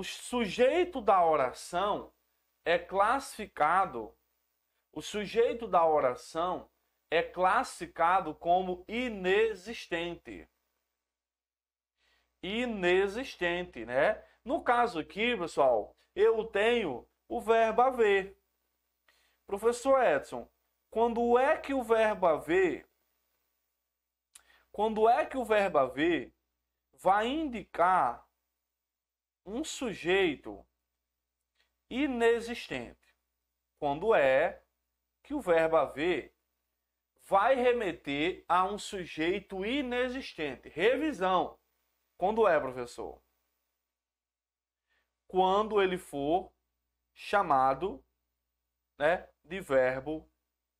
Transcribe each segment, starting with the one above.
o sujeito da oração é classificado, o sujeito da oração é classificado como inexistente. Inexistente, né? No caso aqui, pessoal, eu tenho o verbo haver. Professor Edson, quando é que o verbo haver quando é que o verbo haver vai indicar um sujeito inexistente, quando é que o verbo haver vai remeter a um sujeito inexistente. Revisão. Quando é, professor? Quando ele for chamado né, de verbo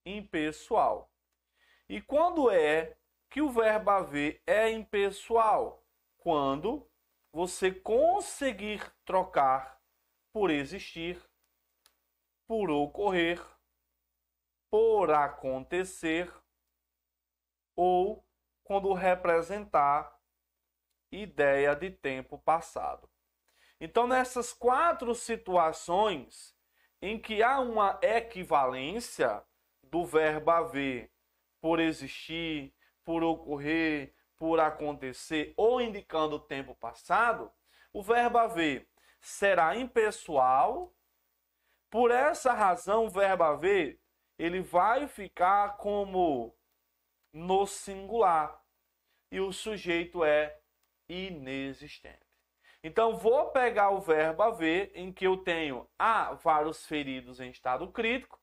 impessoal. E quando é que o verbo haver é impessoal? Quando você conseguir trocar por existir, por ocorrer, por acontecer ou quando representar ideia de tempo passado. Então, nessas quatro situações em que há uma equivalência do verbo haver por existir, por ocorrer, por acontecer ou indicando o tempo passado, o verbo haver será impessoal. Por essa razão, o verbo haver ele vai ficar como no singular e o sujeito é inexistente. Então, vou pegar o verbo haver, em que eu tenho há vários feridos em estado crítico,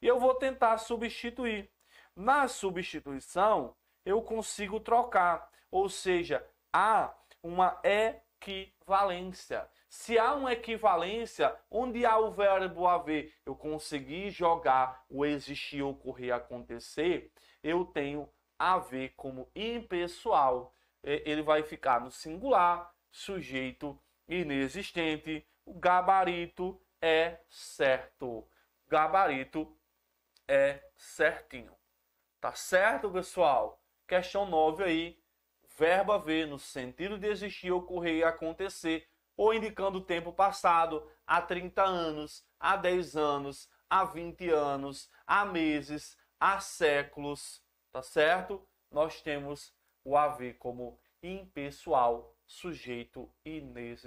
e eu vou tentar substituir. Na substituição, eu consigo trocar. Ou seja, há uma equivalência. Se há uma equivalência, onde há o verbo haver, eu consegui jogar o existir, ocorrer, acontecer, eu tenho haver como impessoal. Ele vai ficar no singular, sujeito inexistente. O gabarito é certo. Gabarito é certinho. Tá certo, pessoal? Questão 9 aí, verbo haver no sentido de existir, ocorrer e acontecer, ou indicando o tempo passado, há 30 anos, há 10 anos, há 20 anos, há meses, há séculos, tá certo? Nós temos o haver como impessoal, sujeito inexistente.